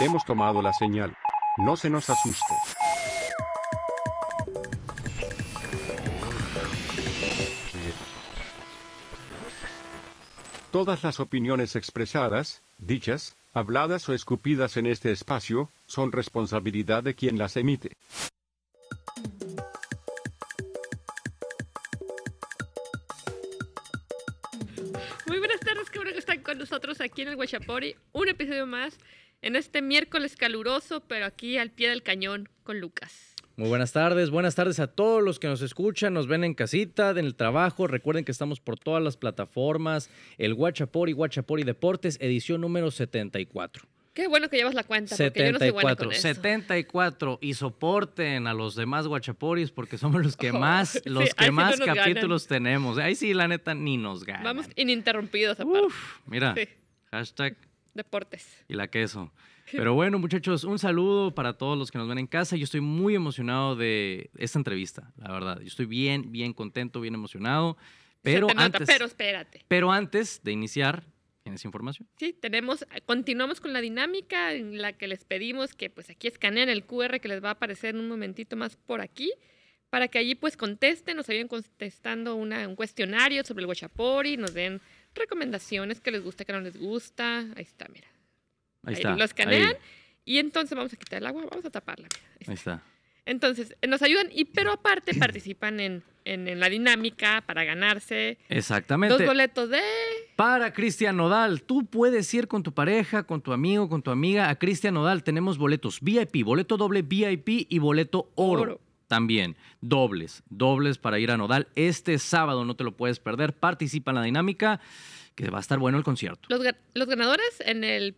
Hemos tomado la señal. No se nos asuste. Todas las opiniones expresadas, dichas, habladas o escupidas en este espacio, son responsabilidad de quien las emite. Muy buenas tardes, que están con nosotros aquí en el Guachapori. Un episodio más en este miércoles caluroso, pero aquí al pie del cañón con Lucas. Muy buenas tardes, buenas tardes a todos los que nos escuchan, nos ven en casita, en el trabajo. Recuerden que estamos por todas las plataformas, el Guachapori, Guachapori Deportes, edición número 74. Qué bueno que llevas la cuenta, porque 74, yo no 74 y soporten a los demás guachaporis porque somos los que oh, más los que más capítulos tenemos. Ahí sí la neta ni nos ganan. Vamos ininterrumpidos Uf, mira. Hashtag Deportes. Y la queso. Pero bueno, muchachos, un saludo para todos los que nos ven en casa. Yo estoy muy emocionado de esta entrevista, la verdad. Yo estoy bien, bien contento, bien emocionado. Pero antes, pero espérate. Pero antes de iniciar, ¿tienes información? Sí, tenemos, continuamos con la dinámica en la que les pedimos que pues aquí escaneen el QR que les va a aparecer en un momentito más por aquí para que allí pues contesten, nos vayan contestando una, un cuestionario sobre el Guachapori, nos den recomendaciones que les gusta, que no les gusta. Ahí está, mira. Ahí, está. Lo escanean y entonces vamos a quitar el agua, vamos a taparla. ahí, está. Entonces, eh, nos ayudan y pero aparte participan en, en, en, la dinámica para ganarse. Exactamente. Dos boletos de... Para Cristian Nodal, tú puedes ir con tu pareja, con tu amigo, con tu amiga a Cristian Nodal. Tenemos boletos VIP, boleto doble VIP y boleto oro también. Dobles, dobles para ir a Nodal. Este sábado no te lo puedes perder. Participa en la dinámica, que va a estar bueno el concierto. Los, ganadores en el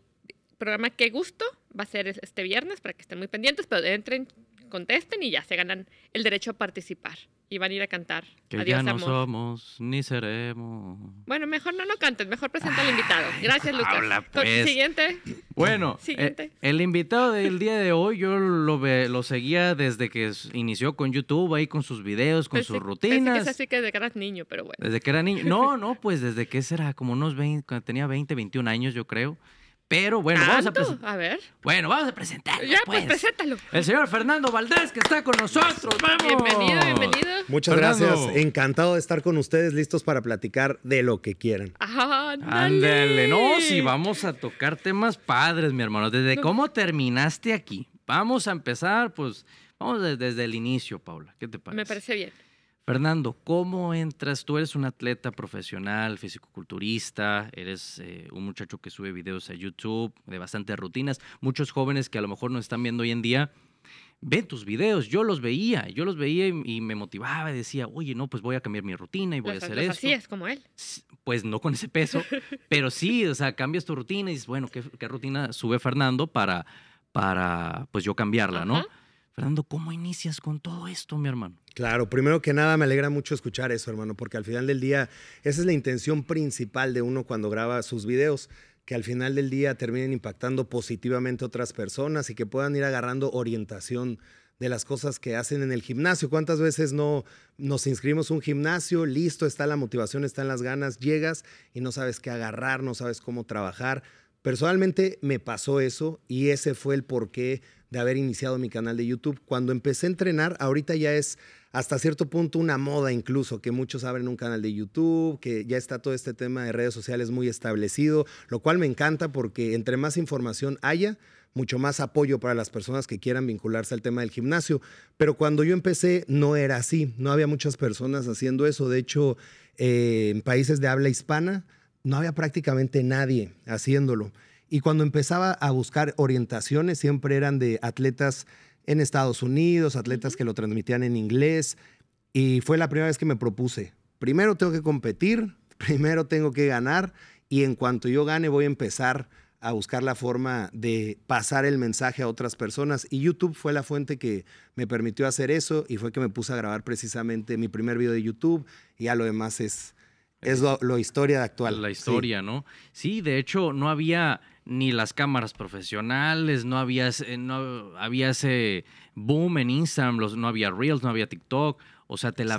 programa Qué Gusto va a ser este viernes para que estén muy pendientes, pero entren contesten y ya se ganan el derecho a participar. Y van a ir a cantar. Que ya no somos ni seremos. Bueno, mejor no lo cantes, mejor presenta al invitado. Gracias, Lucas. Por pues. Siguiente. Bueno, eh, el invitado del día de hoy yo lo, lo seguía desde que inició con YouTube, ahí con sus videos, con pues sus rutinas. que es así que desde que niño, pero bueno. Desde que era niño. No, no, pues desde que será, como unos 20, tenía 20, 21 años, yo creo. Pero bueno, vamos a, a Bueno, vamos a presentar. Pues, pues. preséntalo. El señor Fernando Valdés, que está con nosotros. Bienvenido, bienvenido. Muchas gracias. Encantado de estar con ustedes, listos para platicar de lo que quieran. Ándale. No, sí, vamos a tocar temas padres, mi hermano. Desde cómo terminaste aquí. Vamos a empezar, pues, vamos desde el inicio, Paula. ¿Qué te parece? Me parece bien. Fernando, ¿cómo entras? Tú eres un atleta profesional, fisicoculturista, eres eh, un muchacho que sube videos a YouTube de bastantes rutinas. Muchos jóvenes que a lo mejor no están viendo hoy en día ven tus videos. Yo los veía, yo los veía y, me motivaba y decía, oye, no, pues voy a cambiar mi rutina y voy a hacer eso. Así es como él. Pues no con ese peso, pero sí, o sea, cambias tu rutina y dices, bueno, ¿qué, rutina sube Fernando para, para pues yo cambiarla, ¿no? Fernando, ¿cómo inicias con todo esto, mi hermano? Claro, primero que nada me alegra mucho escuchar eso, hermano, porque al final del día esa es la intención principal de uno cuando graba sus videos, que al final del día terminen impactando positivamente a otras personas y que puedan ir agarrando orientación de las cosas que hacen en el gimnasio. ¿Cuántas veces no nos inscribimos a un gimnasio? Listo, está la motivación, están las ganas, llegas y no sabes qué agarrar, no sabes cómo trabajar Personalmente me pasó eso y ese fue el porqué de haber iniciado mi canal de YouTube. Cuando empecé a entrenar, ahorita ya es hasta cierto punto una moda incluso, que muchos abren un canal de YouTube, que ya está todo este tema de redes sociales muy establecido, lo cual me encanta porque entre más información haya, mucho más apoyo para las personas que quieran vincularse al tema del gimnasio. Pero cuando yo empecé no era así, no había muchas personas haciendo eso. De hecho, eh, en países de habla hispana, no había prácticamente nadie haciéndolo. Y cuando empezaba a buscar orientaciones, siempre eran de atletas en Estados Unidos, atletas que lo transmitían en inglés. Y fue la primera vez que me propuse, primero tengo que competir, primero tengo que ganar y en cuanto yo gane voy a empezar a buscar la forma de pasar el mensaje a otras personas. Y YouTube fue la fuente que me permitió hacer eso y fue que me puse a grabar precisamente mi primer video de YouTube y ya lo demás es es lo, historia actual. La historia, ¿no? Sí, de hecho, no había ni las cámaras profesionales, no había, eh, no había ese boom en Instagram, los, no había Reels, no había TikTok. O sea, te la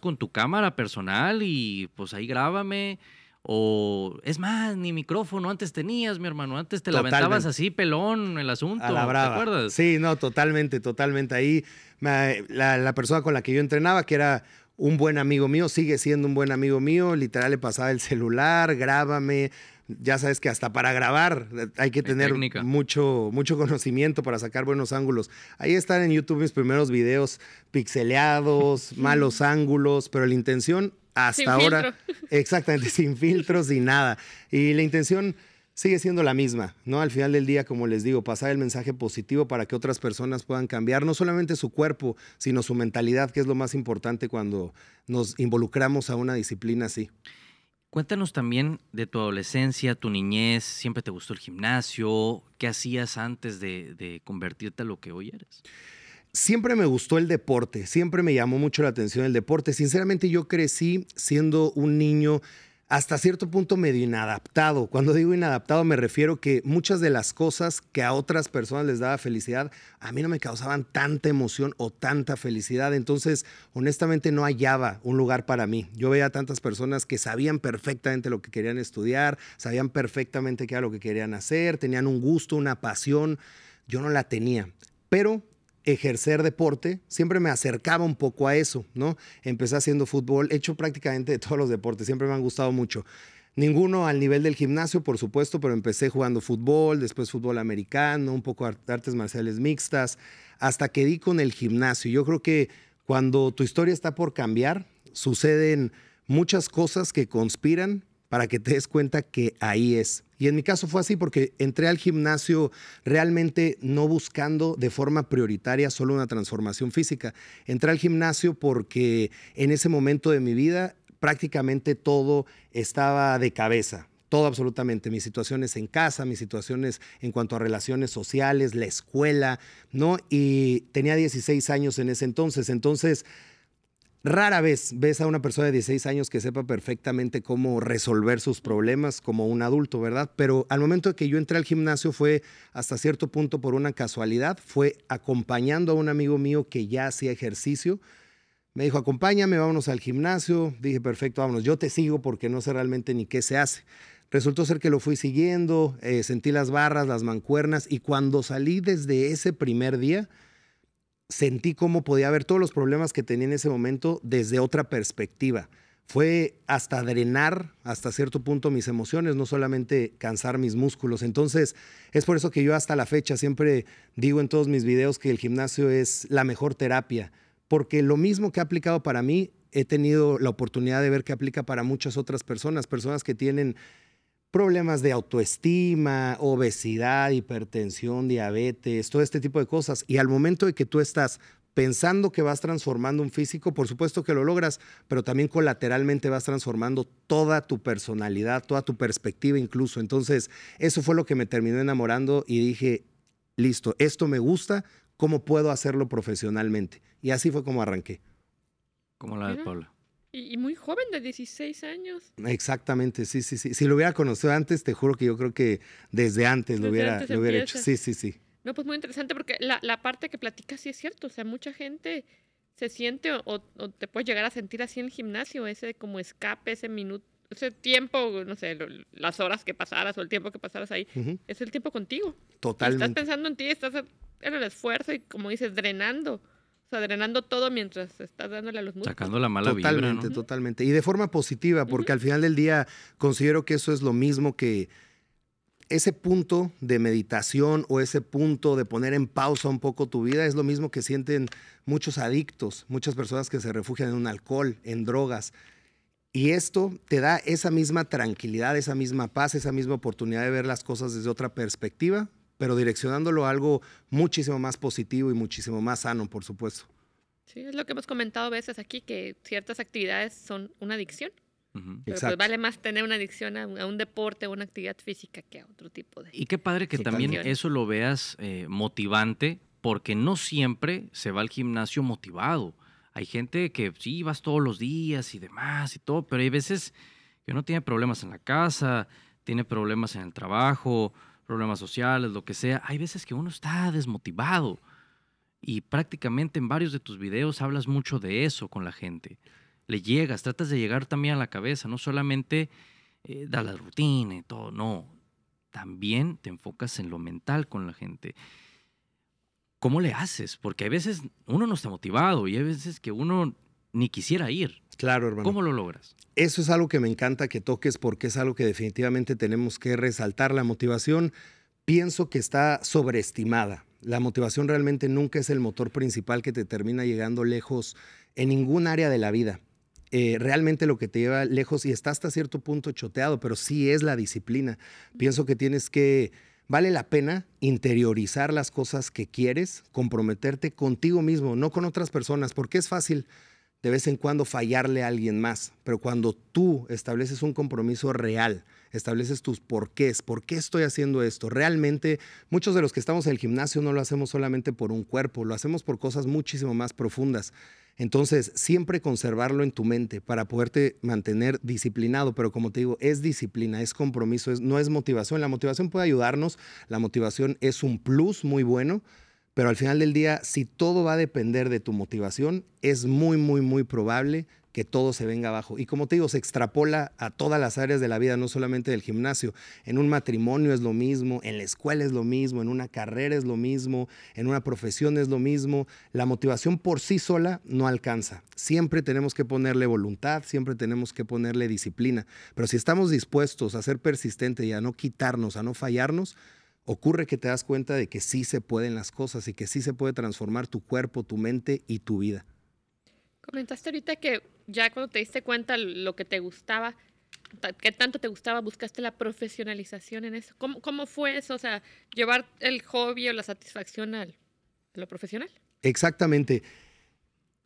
con tu cámara personal y pues ahí grábame. O es más, ni micrófono antes tenías, mi hermano. Antes te totalmente. así, pelón, el asunto. ¿Te acuerdas? Sí, no, totalmente, totalmente. Ahí la, la persona con la que yo entrenaba, que era un buen amigo mío, sigue siendo un buen amigo mío, literal le pasaba el celular, grábame, ya sabes que hasta para grabar eh, hay que tener mucho, mucho conocimiento para sacar buenos ángulos. Ahí están en YouTube mis primeros videos pixeleados, malos ángulos, pero la intención hasta ahora, exactamente, sin filtros y nada. Y la intención sigue siendo la misma, ¿no? Al final del día, como les digo, pasar el mensaje positivo para que otras personas puedan cambiar no solamente su cuerpo, sino su mentalidad, que es lo más importante cuando nos involucramos a una disciplina así. Cuéntanos también de tu adolescencia, tu niñez, ¿siempre te gustó el gimnasio? ¿Qué hacías antes de, convertirte a lo que hoy eres? siempre me gustó el deporte, siempre me llamó mucho la atención el deporte. Sinceramente yo crecí siendo un niño hasta cierto punto medio inadaptado. Cuando digo inadaptado me refiero que muchas de las cosas que a otras personas les daba felicidad, a mí no me causaban tanta emoción o tanta felicidad. Entonces, honestamente no hallaba un lugar para mí. Yo veía a tantas personas que sabían perfectamente lo que querían estudiar, sabían perfectamente qué era lo que querían hacer, tenían un gusto, una pasión. Yo no la tenía. Pero ejercer deporte, siempre me acercaba un poco a eso, ¿no? Empecé haciendo fútbol, he hecho prácticamente todos los deportes, siempre me han gustado mucho. Ninguno al nivel del gimnasio, por supuesto, pero empecé jugando fútbol, después fútbol americano, un poco artes marciales mixtas, hasta que di con el gimnasio. Yo creo que cuando tu historia está por cambiar, suceden muchas cosas que conspiran para que te des cuenta que ahí es. Y en mi caso fue así porque entré al gimnasio realmente no buscando de forma prioritaria solo una transformación física. Entré al gimnasio porque en ese momento de mi vida prácticamente todo estaba de cabeza todo absolutamente, mis situaciones en casa, mis situaciones en cuanto a relaciones sociales, la escuela, ¿no? Y tenía 16 años en ese entonces, entonces Rara vez ves a una persona de 16 años que sepa perfectamente cómo resolver sus problemas como un adulto, ¿verdad? Pero al momento que yo entré al gimnasio fue hasta cierto punto por una casualidad, fue acompañando a un amigo mío que ya hacía ejercicio. Me dijo, acompáñame, vámonos al gimnasio. Dije, perfecto, vámonos. Yo te sigo porque no sé realmente ni qué se hace. Resultó ser que lo fui siguiendo, eh, sentí las barras, las mancuernas y cuando salí desde ese primer día, sentí cómo podía ver todos los problemas que tenía en ese momento desde otra perspectiva. Fue hasta drenar hasta cierto punto mis emociones, no solamente cansar mis músculos. Entonces, es por eso que yo hasta la fecha siempre digo en todos mis videos que el gimnasio es la mejor terapia, porque lo mismo que ha aplicado para mí, he tenido la oportunidad de ver que aplica para muchas otras personas, personas que tienen problemas de autoestima, obesidad, hipertensión, diabetes, todo este tipo de cosas. Y al momento de que tú estás pensando que vas transformando un físico, por supuesto que lo logras, pero también colateralmente vas transformando toda tu personalidad, toda tu perspectiva incluso. Entonces, eso fue lo que me terminó enamorando y dije, listo, esto me gusta, ¿cómo puedo hacerlo profesionalmente? Y así fue como arranqué. Como la de Paula. Y, muy joven, de 16 años. Exactamente, sí, sí, sí. Si lo hubiera conocido antes, te juro que yo creo que desde antes lo hubiera, hubiera hecho. Sí, sí, sí. No, pues muy interesante porque la, la parte que platicas sí es cierto. O sea, mucha gente se siente o, te puede llegar a sentir así en el gimnasio, ese como escape, ese minuto, ese tiempo, no sé, las horas que pasaras o el tiempo que pasaras ahí, es el tiempo contigo. Totalmente. Estás pensando en ti, estás en el esfuerzo y como dices, drenando o sea, drenando todo mientras estás dándole a los músculos. Sacando la mala totalmente, Totalmente, totalmente. Y de forma positiva, porque al final del día considero que eso es lo mismo que ese punto de meditación o ese punto de poner en pausa un poco tu vida es lo mismo que sienten muchos adictos, muchas personas que se refugian en un alcohol, en drogas. Y esto te da esa misma tranquilidad, esa misma paz, esa misma oportunidad de ver las cosas desde otra perspectiva, pero direccionándolo a algo muchísimo más positivo y muchísimo más sano, por supuesto. Sí, es lo que hemos comentado a veces aquí, que ciertas actividades son una adicción. Pero pues vale más tener una adicción a, un, deporte o una actividad física que a otro tipo de. Y qué padre que también eso lo veas eh, motivante, porque no siempre se va al gimnasio motivado. Hay gente que sí vas todos los días y demás y todo, pero hay veces que uno tiene problemas en la casa, tiene problemas en el trabajo, problemas sociales, lo que sea, hay veces que uno está desmotivado y prácticamente en varios de tus videos hablas mucho de eso con la gente. Le llegas, tratas de llegar también a la cabeza, no solamente eh, da la rutina y todo, no, también te enfocas en lo mental con la gente. ¿Cómo le haces? Porque a veces uno no está motivado y hay veces que uno ni quisiera ir. Claro, hermano. ¿Cómo lo logras? Eso es algo que me encanta que toques porque es algo que definitivamente tenemos que resaltar. La motivación pienso que está sobreestimada. La motivación realmente nunca es el motor principal que te termina llegando lejos en ningún área de la vida. Eh, realmente lo que te lleva lejos y está hasta cierto punto choteado, pero sí es la disciplina. Pienso que tienes que vale la pena interiorizar las cosas que quieres, comprometerte contigo mismo, no con otras personas, porque es fácil de vez en cuando fallarle a alguien más, pero cuando tú estableces un compromiso real, estableces tus porqués, por qué estoy haciendo esto. Realmente, muchos de los que estamos en el gimnasio no lo hacemos solamente por un cuerpo, lo hacemos por cosas muchísimo más profundas. Entonces, siempre conservarlo en tu mente para poderte mantener disciplinado, pero como te digo, es disciplina, es compromiso, no es motivación. La motivación puede ayudarnos, la motivación es un plus muy bueno, pero al final del día, si todo va a depender de tu motivación, es muy, muy, muy probable que todo se venga abajo. Y como te digo, se extrapola a todas las áreas de la vida, no solamente del gimnasio. En un matrimonio es lo mismo, en la escuela es lo mismo, en una carrera es lo mismo, en una profesión es lo mismo. La motivación por sí sola no alcanza. Siempre tenemos que ponerle voluntad, siempre tenemos que ponerle disciplina. Pero si estamos dispuestos a ser persistentes y a no quitarnos, a no fallarnos, ocurre que te das cuenta de que sí se pueden las cosas y que sí se puede transformar tu cuerpo, tu mente y tu vida. Comentaste ahorita que ya cuando te diste cuenta lo que te gustaba, qué tanto te gustaba, buscaste la profesionalización en eso. ¿Cómo, cómo fue eso? O sea, llevar el hobby o la satisfacción a lo profesional. Exactamente.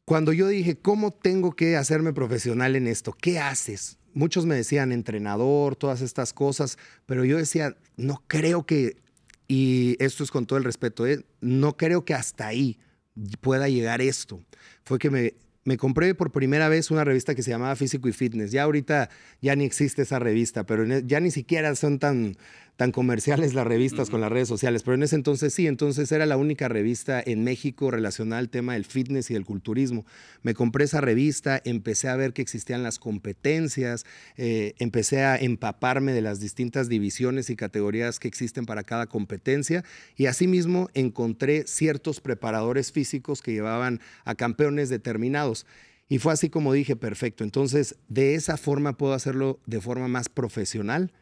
Cuando yo dije, ¿cómo tengo que hacerme profesional en esto? ¿Qué haces? Muchos me decían entrenador, todas estas cosas, pero yo decía, no creo que y esto es con todo el respeto. ¿eh? No creo que hasta ahí pueda llegar esto. Fue que me, me compré por primera vez una revista que se llamaba Físico y Fitness. Ya ahorita ya ni existe esa revista, pero e, ya ni siquiera son tan tan comerciales las revistas con las redes sociales, pero en ese entonces sí, entonces era la única revista en México relacionada al tema del fitness y del culturismo. Me compré esa revista, empecé a ver que existían las competencias, eh, empecé a empaparme de las distintas divisiones y categorías que existen para cada competencia y asimismo encontré ciertos preparadores físicos que llevaban a campeones determinados. Y fue así como dije, perfecto, entonces de esa forma puedo hacerlo de forma más profesional,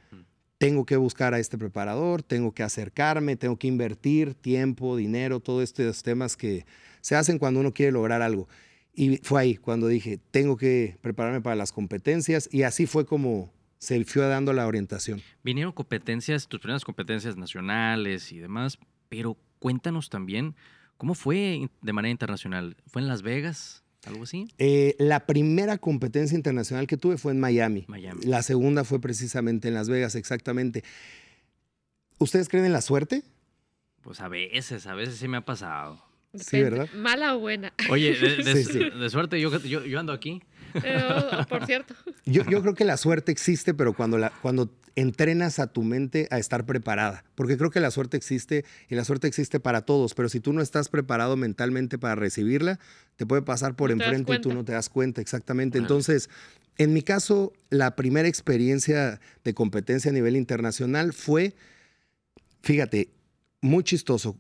tengo que buscar a este preparador, tengo que acercarme, tengo que invertir tiempo, dinero, todos estos temas que se hacen cuando uno quiere lograr algo. Y fue ahí cuando dije, tengo que prepararme para las competencias y así fue como se fue dando la orientación. Vinieron competencias, tus primeras competencias nacionales y demás, pero cuéntanos también cómo fue de manera internacional. ¿Fue en Las Vegas? ¿Algo así? Eh, la primera competencia internacional que tuve fue en Miami. Miami. La segunda fue precisamente en Las Vegas, exactamente. ¿Ustedes creen en la suerte? Pues a veces, a veces sí me ha pasado. sí, ¿verdad? Mala o buena. Oye, de, suerte, yo, ando aquí. Eh, por cierto. Yo, creo que la suerte existe, pero cuando, cuando entrenas a tu mente a estar preparada, porque creo que la suerte existe y la suerte existe para todos, pero si tú no estás preparado mentalmente para recibirla, te puede pasar por enfrente y tú no te das cuenta, exactamente. Entonces, en mi caso, la primera experiencia de competencia a nivel internacional fue, fíjate, muy chistoso.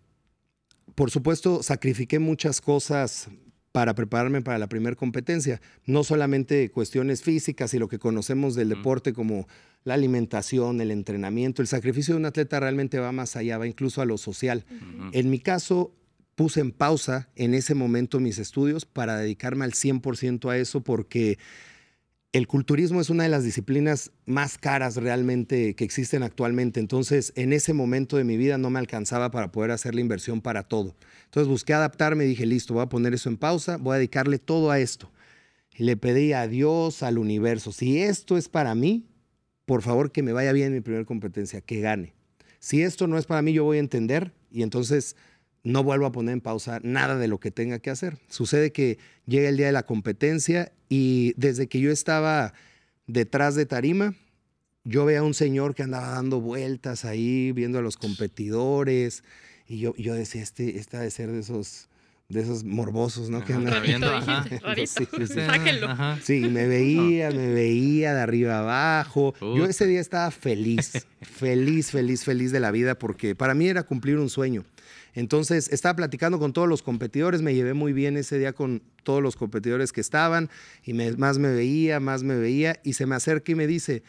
Por supuesto, sacrifiqué muchas cosas para prepararme para la primera competencia. No solamente cuestiones físicas y lo que conocemos del deporte como la alimentación, el entrenamiento, el sacrificio de un atleta realmente va más allá, va incluso a lo social. En mi caso, puse en pausa en ese momento mis estudios para dedicarme al 100% a eso porque el culturismo es una de las disciplinas más caras realmente que existen actualmente. Entonces, en ese momento de mi vida no me alcanzaba para poder hacer la inversión para todo. Entonces busqué adaptarme y dije, listo, voy a poner eso en pausa, voy a dedicarle todo a esto. le pedí a Dios, al universo, si esto es para mí, por favor que me vaya bien mi primera competencia, que gane. Si esto no es para mí, yo voy a entender y entonces no vuelvo a poner en pausa nada de lo que tenga que hacer. Sucede que llega el día de la competencia y desde que yo estaba detrás de tarima, yo veía a un señor que andaba dando vueltas ahí, viendo a los competidores, y yo, yo decía, este, está de ser de esos de esos morbosos, ¿no? que andan viendo, sí, sí, me veía, me veía de arriba abajo. Yo ese día estaba feliz, feliz, feliz, feliz de la vida porque para mí era cumplir un sueño. Entonces, estaba platicando con todos los competidores, me llevé muy bien ese día con todos los competidores que estaban y más me veía, más me veía y se me acerca y me dice,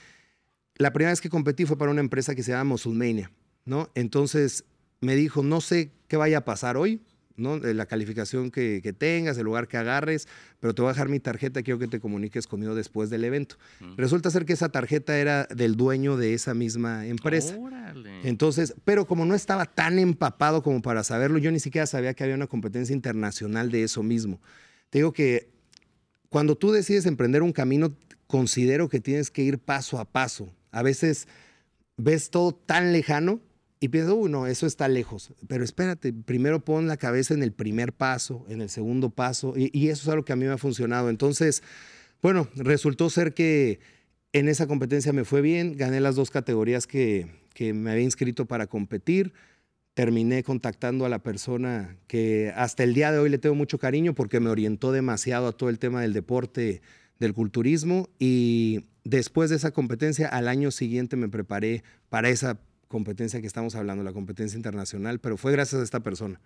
la primera vez que competí fue para una empresa que se llama Musulmania, ¿no? Entonces me dijo, no sé qué vaya a pasar hoy, la calificación que, tengas, el lugar que agarres, pero te voy a dejar mi tarjeta, quiero que te comuniques conmigo después del evento. Resulta ser que esa tarjeta era del dueño de esa misma empresa. Entonces, pero como no estaba tan empapado como para saberlo, yo ni siquiera sabía que había una competencia internacional de eso mismo. Te digo que cuando tú decides emprender un camino, considero que tienes que ir paso a paso. A veces ves todo tan lejano y pienso, uno, eso está lejos, pero espérate, primero pon la cabeza en el primer paso, en el segundo paso, y, eso es algo que a mí me ha funcionado. Entonces, bueno, resultó ser que en esa competencia me fue bien, gané las dos categorías que, que me había inscrito para competir terminé contactando a la persona que hasta el día de hoy le tengo mucho cariño porque me orientó demasiado a todo el tema del deporte, del culturismo y después de esa competencia al año siguiente me preparé para esa competencia que estamos hablando, la competencia internacional, pero fue gracias a esta persona.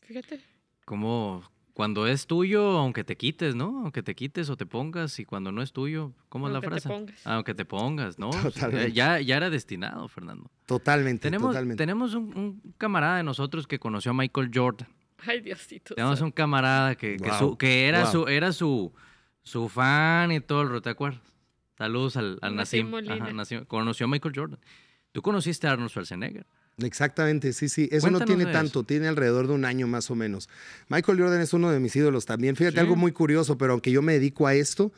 Fíjate. Como cuando es tuyo, aunque te quites, ¿no? Aunque te quites o te pongas, y cuando no es tuyo, ¿cómo es la frase? Ah, aunque te pongas, ¿no? Totalmente. Ya, ya era destinado, Fernando. Totalmente, tenemos, Tenemos un, camarada de nosotros que conoció a Michael Jordan. Ay, Diosito. Tenemos un camarada que, era, su, era su, su fan y todo el ¿te acuerdas? Saludos al, al Conoció a Michael Jordan. Tú conociste a Arnold Schwarzenegger. Exactamente, sí, sí. Eso no tiene tanto, tiene alrededor de un año más o menos. Michael Jordan es uno de mis ídolos también. Fíjate, algo muy curioso, pero aunque yo me dedico a esto,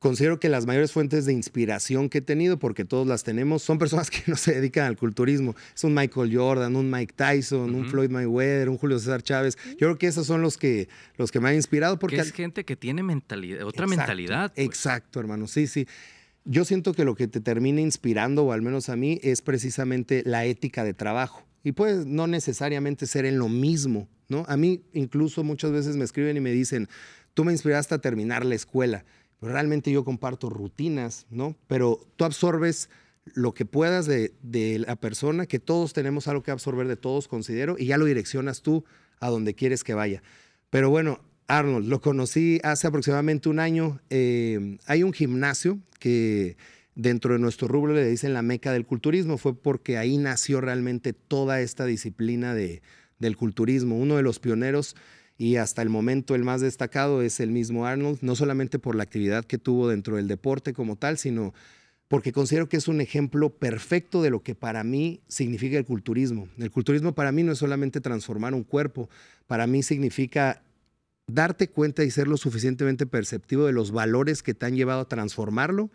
considero que las mayores fuentes de inspiración que he tenido, porque todos las tenemos, son personas que no se dedican al culturismo. Es un Michael Jordan, un Mike Tyson, un Floyd Mayweather, un Julio César Chávez. Yo creo que esos son los que, los que me han inspirado. Porque es gente que tiene mentalidad, otra mentalidad. Pues. Exacto, hermano, sí, sí. Yo siento que lo que te termina inspirando, o al menos a mí, es precisamente la ética de trabajo. Y puede no necesariamente ser en lo mismo, ¿no? A mí incluso muchas veces me escriben y me dicen, tú me inspiraste a terminar la escuela, pero pues realmente yo comparto rutinas, ¿no? Pero tú absorbes lo que puedas de, de la persona, que todos tenemos algo que absorber de todos, considero, y ya lo direccionas tú a donde quieres que vaya. Pero bueno, Arnold, lo conocí hace aproximadamente un año. Em, hay un gimnasio que dentro de nuestro rubro le dicen la meca del culturismo. Fue porque ahí nació realmente toda esta disciplina de, del culturismo. Uno de los pioneros y hasta el momento el más destacado es el mismo Arnold, no solamente por la actividad que tuvo dentro del deporte como tal, sino porque considero que es un ejemplo perfecto de lo que para mí significa el culturismo. El culturismo para mí no es solamente transformar un cuerpo, para mí significa darte cuenta y ser lo suficientemente perceptivo de los valores que te han llevado a transformarlo,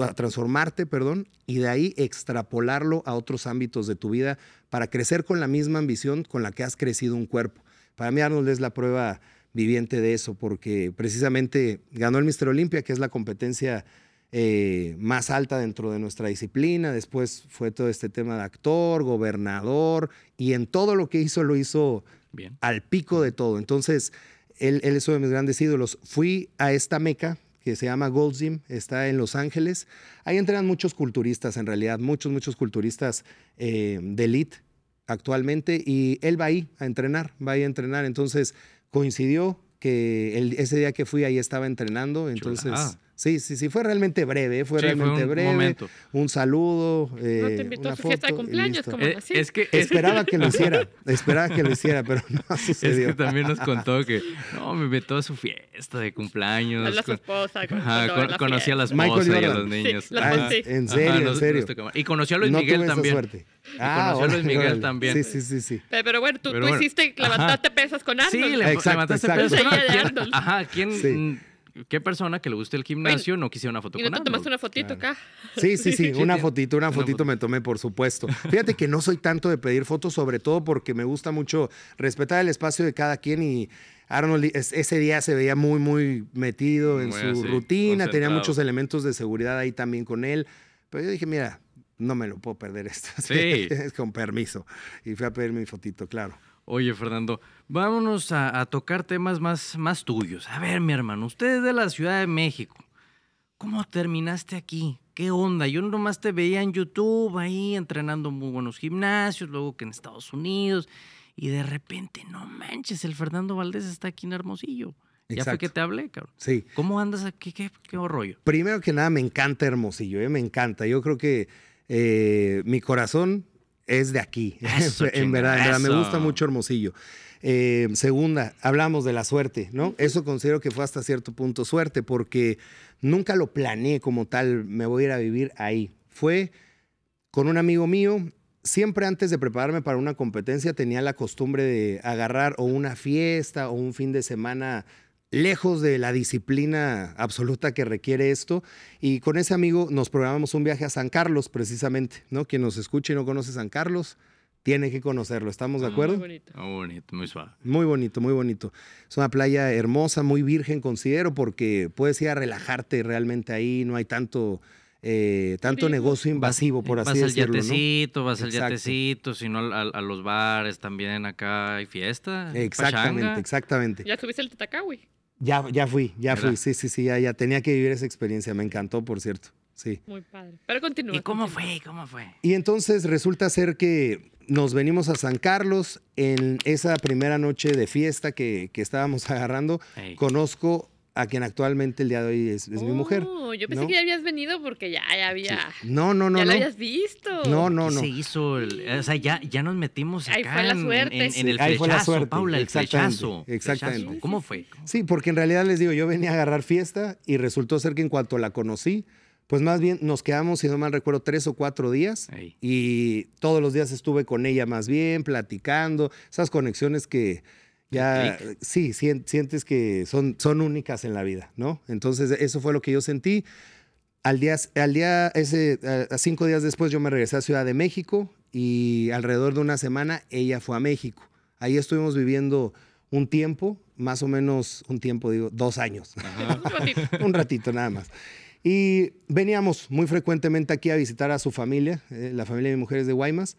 a transformarte, perdón, y de ahí extrapolarlo a otros ámbitos de tu vida para crecer con la misma ambición con la que has crecido un cuerpo. Para mí Arnold es la prueba viviente de eso, porque precisamente ganó el Mister Olimpia, que es la competencia eh, más alta dentro de nuestra disciplina. Después fue todo este tema de actor, gobernador, y en todo lo que hizo lo hizo Bien. al pico de todo. Entonces, él, es uno de mis grandes ídolos. Fui a esta meca que se llama Gold Gym, está en Los Ángeles. Ahí entrenan muchos culturistas, en realidad, muchos, muchos culturistas eh, de elite actualmente, y él va ahí a entrenar, va ahí a entrenar. Entonces coincidió que ese día que fui ahí estaba entrenando, entonces... Sí, sí, sí, fue realmente breve, fue realmente fue un breve. Momento. Un saludo. Eh, no te eh, invitó a su fiesta de cumpleaños, como así. Es que, esperaba que lo hiciera, esperaba que lo hiciera, pero no sucedió. Es que también nos contó que no, me invitó a su fiesta de cumpleaños. A conocí a las esposa y a los niños. Ah, en serio, en serio. y conoció a Luis Miguel también. Ah, conoció a Luis Miguel también. Sí, sí, sí, sí. Pero, bueno, tú, hiciste, levantaste pesas con Arnold. Sí, levantaste pesas Ajá, ¿quién? qué persona que le guste el gimnasio no quisiera una foto y no te tomaste una fotito acá. Sí, sí, sí, una fotito, una fotito me tomé, por supuesto. Fíjate que no soy tanto de pedir fotos, sobre todo porque me gusta mucho respetar el espacio de cada quien y Arnold ese día se veía muy, muy metido en su rutina, tenía muchos elementos de seguridad ahí también con él, pero yo dije, mira, no me lo puedo perder esto. Sí. con permiso. Y fui a pedir mi fotito, claro. Oye, Fernando, Vámonos a, tocar temas más, más tuyos. A ver, mi hermano, usted es de la Ciudad de México. ¿Cómo terminaste aquí? ¿Qué onda? Yo nomás te veía en YouTube ahí entrenando muy buenos gimnasios, luego que en Estados Unidos, y de repente, no manches, el Fernando Valdés está aquí en Hermosillo. Ya fue que te hablé, cabrón. Sí. ¿Cómo andas aquí? ¿Qué, qué rollo? Primero que nada, me encanta Hermosillo, ¿eh? me encanta. Yo creo que eh, mi corazón es de aquí. en verdad, en verdad, me gusta mucho Hermosillo. Eh, segunda, hablamos de la suerte, ¿no? Eso considero que fue hasta cierto punto suerte porque nunca lo planeé como tal, me voy a ir a vivir ahí. Fue con un amigo mío, siempre antes de prepararme para una competencia tenía la costumbre de agarrar o una fiesta o un fin de semana lejos de la disciplina absoluta que requiere esto. Y con ese amigo nos programamos un viaje a San Carlos, precisamente, ¿no? Quien nos escuche y no conoce San Carlos, tiene que conocerlo. ¿Estamos de ah, acuerdo? Muy bonito. Muy ah, bonito, muy suave. Muy bonito, muy bonito. Es una playa hermosa, muy virgen, considero, porque puedes ir a relajarte realmente ahí, no hay tanto. Eh, tanto negocio invasivo, por así decirlo. Vas al yatecito, vas al yatecito, sino a, los bares también acá hay fiesta. Exactamente, exactamente. ¿Ya subiste el Tatacawi? Ya, ya fui, ya fui, sí, sí, sí, ya, ya tenía que vivir esa experiencia, me encantó, por cierto. Sí. Muy padre. Pero continúa. ¿Y cómo fue? ¿Cómo fue? Y entonces resulta ser que nos venimos a San Carlos. En esa primera noche de fiesta que, que estábamos agarrando, conozco a quien actualmente el día de hoy es, mi mujer. Oh, yo pensé que ya habías venido porque ya, había. No, no, no. Ya no. lo habías visto. No, no, no. Se hizo, el. o sea, ya, ya nos metimos acá Ahí fue la suerte. En, en el flechazo, fue la suerte. Paula, el Exactamente. Exactamente. ¿Cómo fue? Sí, porque en realidad les digo, yo venía a agarrar fiesta y resultó ser que en cuanto la conocí, pues más bien nos quedamos, si no mal recuerdo, tres o cuatro días y todos los días estuve con ella más bien, platicando, esas conexiones que ya, sí, sientes que son, son únicas en la vida, ¿no? Entonces eso fue lo que yo sentí. Al día, al día ese, cinco días después yo me regresé a Ciudad de México y alrededor de una semana ella fue a México. Ahí estuvimos viviendo un tiempo, más o menos un tiempo, digo, dos años. un ratito nada más. Y veníamos muy frecuentemente aquí a visitar a su familia, eh, la familia de mujeres de Guaymas,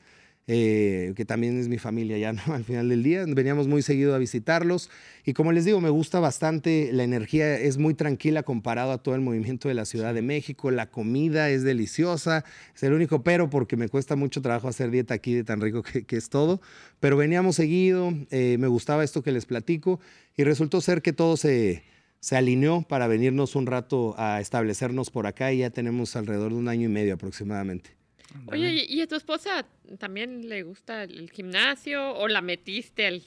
eh, que también es mi familia ya al final del día. Veníamos muy seguido a visitarlos y como les digo, me gusta bastante, la energía es muy tranquila comparado a todo el movimiento de la Ciudad de México, la comida es deliciosa, es el único pero porque me cuesta mucho trabajo hacer dieta aquí de tan rico que, es todo, pero veníamos seguido, eh, me gustaba esto que les platico y resultó ser que todo se se alineó para venirnos un rato a establecernos por acá y ya tenemos alrededor de un año y medio aproximadamente. Oye, ¿y a tu esposa también le gusta el gimnasio o la metiste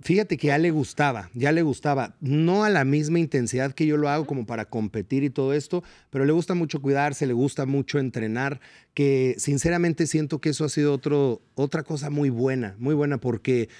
Fíjate que ya le gustaba, ya le gustaba, no a la misma intensidad que yo lo hago como para competir y todo esto, pero le gusta mucho cuidarse, le gusta mucho entrenar, que sinceramente siento que eso ha sido otro, otra cosa muy buena, muy buena porque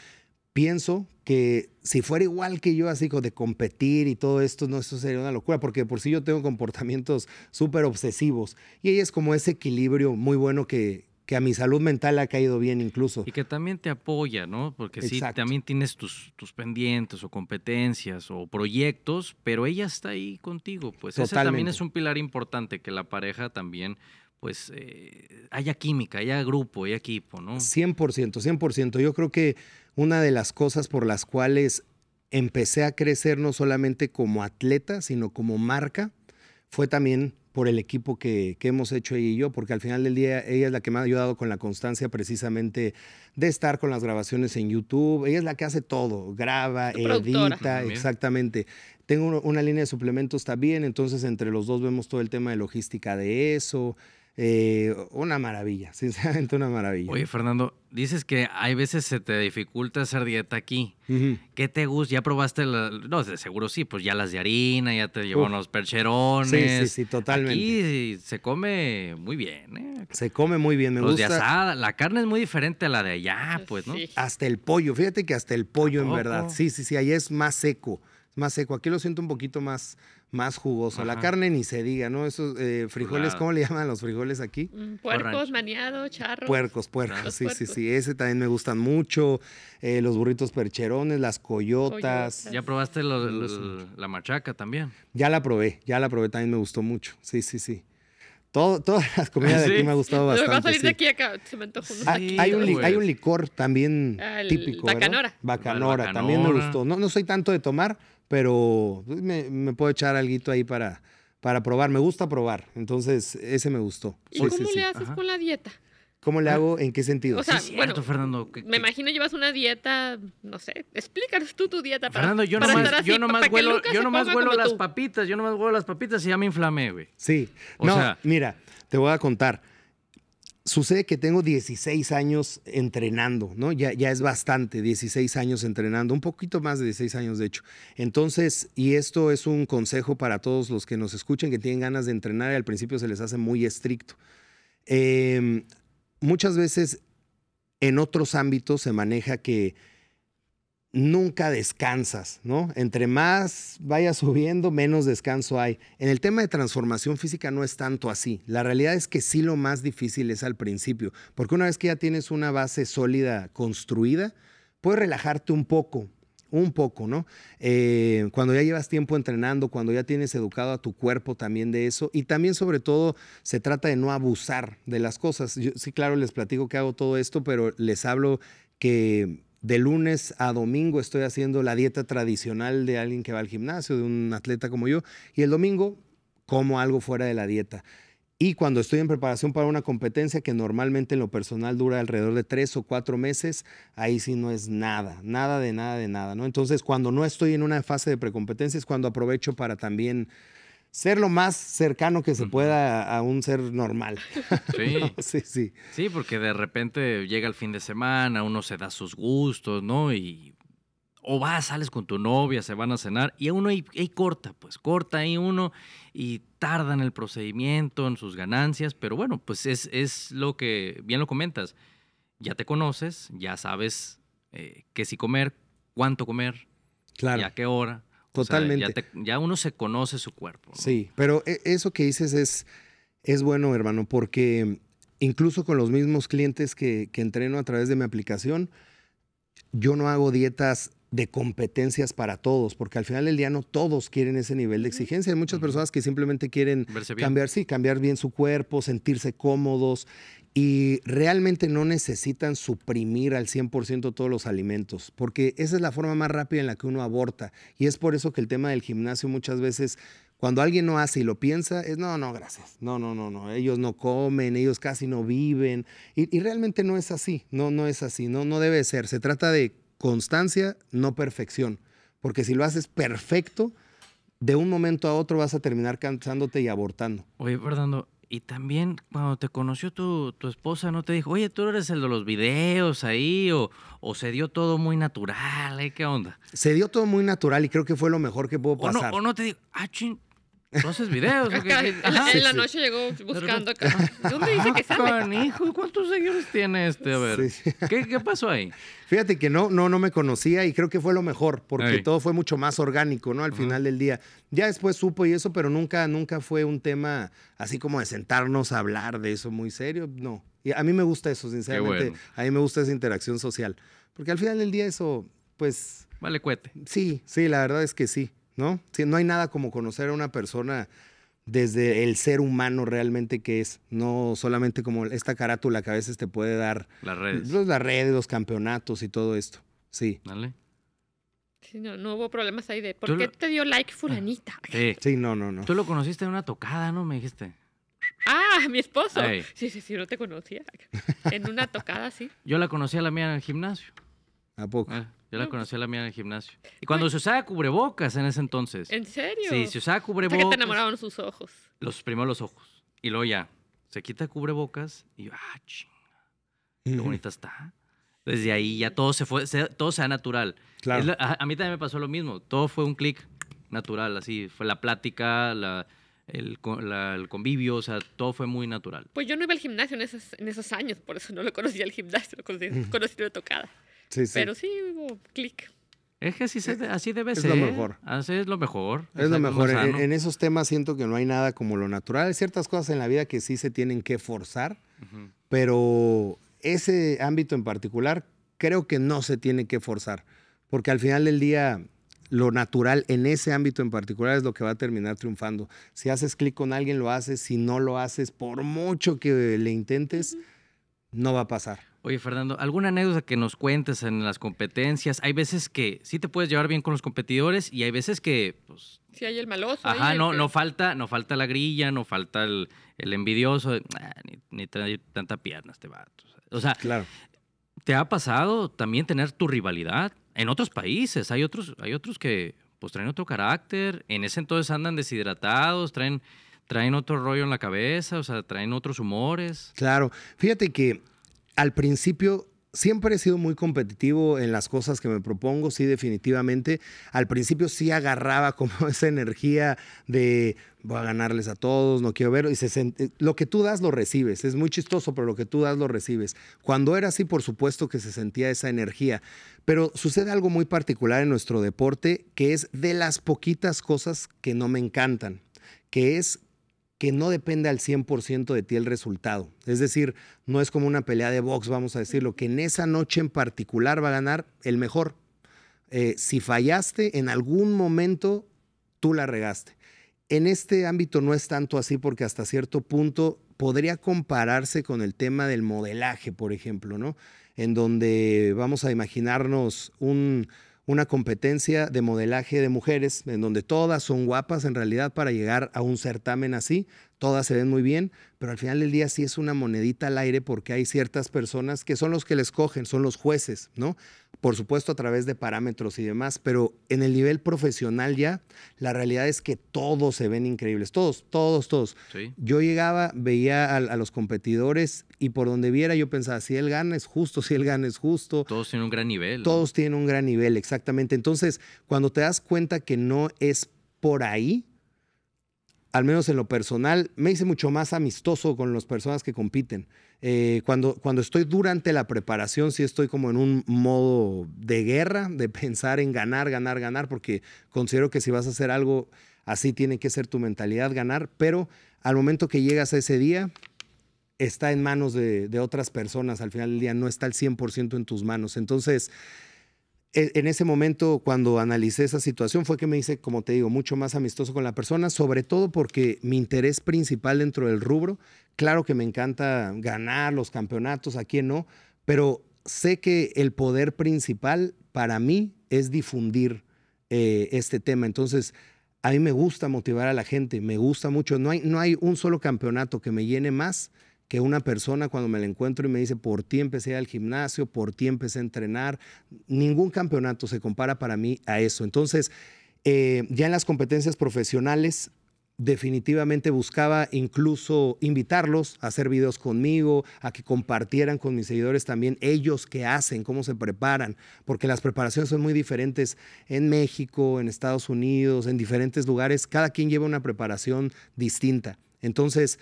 pienso que si fuera igual que yo, así de competir y todo esto, no, eso sería una locura, porque por si yo tengo comportamientos súper obsesivos. Y ella es como ese equilibrio muy bueno que, que a mi salud mental ha caído bien incluso. Y que también te apoya, ¿no? Porque sí, también tienes tus, tus pendientes o competencias o proyectos, pero ella está ahí contigo. Pues Totalmente. ese también es un pilar importante, que la pareja también pues eh, haya química, haya grupo, haya equipo, ¿no? 100%, 100%. Yo creo que una de las cosas por las cuales empecé a crecer no solamente como atleta, sino como marca, fue también por el equipo que, hemos hecho ella y yo, porque al final del día ella es la que me ha ayudado con la constancia precisamente de estar con las grabaciones en YouTube. Ella es la que hace todo, graba, edita, exactamente. Tengo una línea de suplementos también, entonces entre los dos vemos todo el tema de logística de eso. Eh, una maravilla, sinceramente una maravilla. Oye, Fernando, dices que hay veces se te dificulta hacer dieta aquí. ¿Qué te gusta? ¿Ya probaste? La, no, seguro sí, pues ya las de harina, ya te llevan los percherones. Sí, sí, sí, totalmente. Aquí se come muy bien. ¿eh? Se come muy bien, me gusta. De asada, la carne es muy diferente a la de allá, pues, ¿no? Hasta el pollo, fíjate que hasta el pollo, en verdad. Sí, sí, sí, ahí es más seco, más seco. Aquí lo siento un poquito más más jugoso. La carne ni se diga, ¿no? Esos eh, frijoles, ¿cómo le llaman los frijoles aquí? Mm, puercos, maneado, charro. Puercos, puercos, sí, sí, sí. Ese también me gustan mucho. Eh, los burritos percherones, las coyotas. ¿Ya probaste la machaca también? Ya la probé, ya la probé, también me gustó mucho. Sí, sí, sí. Todo, todas las comidas de aquí me ha gustado bastante. Va a salir de aquí acá, se me antojó. Pues. hay, un, licor también típico. Bacanora. Bacanora. Bacanora, también me gustó. No, no soy tanto de tomar, pero pues, me, puedo echar algo ahí para, para probar. Me gusta probar, entonces ese me gustó. ¿Y cómo le haces con la dieta? ¿Cómo le ah. hago? ¿En qué sentido? O sea, bueno, Fernando. me imagino llevas una dieta, no sé, explícanos tú tu dieta. Para, Fernando, yo no nomás, yo nomás huelo, las papitas, yo nomás huelo las papitas y ya me inflamé, güey. Sí, no, mira, te voy a contar sucede que tengo 16 años entrenando, ¿no? Ya, es bastante, 16 años entrenando, un poquito más de 16 años de hecho. Entonces, y esto es un consejo para todos los que nos escuchen, que tienen ganas de entrenar y al principio se les hace muy estricto. Em, muchas veces en otros ámbitos se maneja que nunca descansas, ¿no? Entre más vayas subiendo, menos descanso hay. En el tema de transformación física no es tanto así. La realidad es que sí lo más difícil es al principio, porque una vez que ya tienes una base sólida construida, puedes relajarte un poco, un poco, ¿no? Eh, cuando ya llevas tiempo entrenando, cuando ya tienes educado a tu cuerpo también de eso, y también sobre todo se trata de no abusar de las cosas. Yo, sí, claro, les platico que hago todo esto, pero les hablo que de lunes a domingo estoy haciendo la dieta tradicional de alguien que va al gimnasio, de un atleta como yo, y el domingo como algo fuera de la dieta. Y cuando estoy en preparación para una competencia que normalmente en lo personal dura alrededor de tres o cuatro meses, ahí sí no es nada, nada de nada de nada, ¿no? Entonces, cuando no estoy en una fase de precompetencia es cuando aprovecho para también ser lo más cercano que se pueda a un ser normal. Sí. sí, sí. Sí, porque de repente llega el fin de semana, uno se da sus gustos, ¿no? Y o vas, sales con tu novia, se van a cenar y uno ahí, corta, pues corta ahí uno y tarda en el procedimiento, en sus ganancias, pero bueno, pues es, lo que bien lo comentas. Ya te conoces, ya sabes eh, qué si comer, cuánto comer, claro. y a qué hora. Totalmente. ya, uno se conoce su cuerpo. Sí, pero e, eso que dices es, es bueno, hermano, porque incluso con los mismos clientes que, que entreno a través de mi aplicación, yo no hago dietas de competencias para todos, porque al final del día no todos quieren ese nivel de exigencia. Hay muchas personas que simplemente quieren cambiar, sí, cambiar bien su cuerpo, sentirse cómodos y realmente no necesitan suprimir al 100% todos los alimentos, porque esa es la forma más rápida en la que uno aborta. Y es por eso que el tema del gimnasio muchas veces cuando alguien no hace y lo piensa, es no, no, gracias. No, no, no, no. Ellos no comen, ellos casi no viven. Y, y realmente no es así. No, no es así. No, no debe ser. Se trata de constancia, no perfección. Porque si lo haces perfecto, de un momento a otro vas a terminar cansándote y abortando. Oye, Fernando, y también cuando te conoció tu, esposa, ¿no te dijo, oye, tú eres el de los videos ahí? O, se dio todo muy natural? Eh, ¿Qué onda? Se dio todo muy natural y creo que fue lo mejor que pudo pasar. O no, te dijo, ah, ching, entonces, videos. en la noche llegó buscando acá. Ah, ¿Dónde dice que hijo, ¿cuántos seguidores tiene este? A ver, ¿qué, pasó ahí? Fíjate que no, no, no me conocía y creo que fue lo mejor, porque todo fue mucho más orgánico, ¿no? Al final del día. Ya después supo y eso, pero nunca, nunca fue un tema así como de sentarnos a hablar de eso muy serio, no. Y a mí me gusta eso, sinceramente. A mí me gusta esa interacción social, porque al final del día eso, pues... Vale cuete. Sí, sí, la verdad es que sí. ¿no? no hay nada como conocer a una persona desde el ser humano realmente que es, no solamente como esta carátula que a veces te puede dar. Las redes. Los, las redes, los campeonatos y todo esto. Sí. Dale. Sí, no, no hubo problemas ahí de ¿por qué te dio like fulanita? Ah, sí. no, no, no. Tú lo conociste en una tocada, ¿no? Me dijiste. Ah, mi esposo. Sí, sí, sí, no te conocía. En una tocada, sí. Yo la conocí a la mía en el gimnasio. ¿A poco? Ah. Yo la pues conocí a la mía en el gimnasio. Y cuando se usaba cubrebocas en ese entonces. ¿En serio? Sí, se usaba cubrebocas. ¿Por qué te enamoraban sus ojos? Los primero los ojos. Y luego ya, se quita cubrebocas y yo, ah, chinga. Qué bonita está. Desde ahí ya todo se fue, todo se, da natural. Claro. a, mí también me pasó lo mismo. Todo fue un clic natural, así. Fue la plática, el, convivio, o sea, todo fue muy natural. Pues yo no iba al gimnasio en esos, en esos años, por eso no lo conocía al gimnasio, lo conocí, mm. conocí de tocada. Pero sí clic. Es que así, debe ser. Es lo mejor. Así es lo mejor. Es, lo mejor. En, esos temas siento que no hay nada como lo natural. Hay ciertas cosas en la vida que sí se tienen que forzar, pero ese ámbito en particular creo que no se tiene que forzar, porque al final del día lo natural en ese ámbito en particular es lo que va a terminar triunfando. Si haces clic con alguien, lo haces. Si no lo haces, por mucho que le intentes, no va a pasar. Oye, Fernando, ¿alguna anécdota que nos cuentes en las competencias? Hay veces que sí te puedes llevar bien con los competidores y hay veces que, pues... Sí, hay el maloso. ¿eh? Ajá, no, no, falta, no falta la grilla, no falta el, envidioso, ah, ni, trae tanta pierna este vato. O sea, claro. ¿te ha pasado también tener tu rivalidad en otros países? Hay otros, hay otros que pues traen otro carácter, en ese entonces andan deshidratados, traen, traen otro rollo en la cabeza, o sea, traen otros humores. Claro, fíjate que al principio siempre he sido muy competitivo en las cosas que me propongo, sí, definitivamente. Al principio sí agarraba como esa energía de voy a ganarles a todos, no quiero verlo. Y se eh, lo que tú das lo recibes. Es muy chistoso, pero lo que tú das lo recibes. Cuando era así, por supuesto que se sentía esa energía. Pero sucede algo muy particular en nuestro deporte, que es de las poquitas cosas que no me encantan, que es que no depende al 100% de ti el resultado. Es decir, no es como una pelea de box, vamos a decirlo, que en esa noche en particular va a ganar el mejor. Eh, si fallaste, en algún momento tú la regaste. En este ámbito no es tanto así porque hasta cierto punto podría compararse con el tema del modelaje, por ejemplo, ¿no? En donde vamos a imaginarnos un, una competencia de modelaje de mujeres, en donde todas son guapas en realidad para llegar a un certamen así, todas se ven muy bien, pero al final del día sí es una monedita al aire porque hay ciertas personas que son los que les cogen, son los jueces, ¿no? por supuesto a través de parámetros y demás, pero en el nivel profesional ya, la realidad es que todos se ven increíbles, todos, todos, todos. Yo llegaba, veía a, los competidores y por donde viera yo pensaba, si él gana es justo, si él gana es justo. Todos tienen un gran nivel. Todos tienen un gran nivel, exactamente. Entonces, cuando te das cuenta que no es por ahí, al menos en lo personal, me hice mucho más amistoso con las personas que compiten. Eh, cuando, cuando estoy durante la preparación, sí estoy como en un modo de guerra, de pensar en ganar, ganar, ganar, porque considero que si vas a hacer algo así tiene que ser tu mentalidad, ganar, pero al momento que llegas a ese día, está en manos de, de otras personas, al final del día no está al 100% en tus manos. Entonces, e, en ese momento, cuando analicé esa situación, fue que me hice, como te digo, mucho más amistoso con la persona, sobre todo porque mi interés principal dentro del rubro Claro que me encanta ganar los campeonatos, a quién no, pero sé que el poder principal para mí es difundir eh, este tema. Entonces, a mí me gusta motivar a la gente, me gusta mucho. No hay, no hay un solo campeonato que me llene más que una persona cuando me la encuentro y me dice, por ti empecé al gimnasio, por ti empecé a entrenar. Ningún campeonato se compara para mí a eso. Entonces, eh, ya en las competencias profesionales, definitivamente buscaba incluso invitarlos a hacer videos conmigo, a que compartieran con mis seguidores también ellos qué hacen, cómo se preparan, porque las preparaciones son muy diferentes en México, en Estados Unidos, en diferentes lugares, cada quien lleva una preparación distinta. Entonces,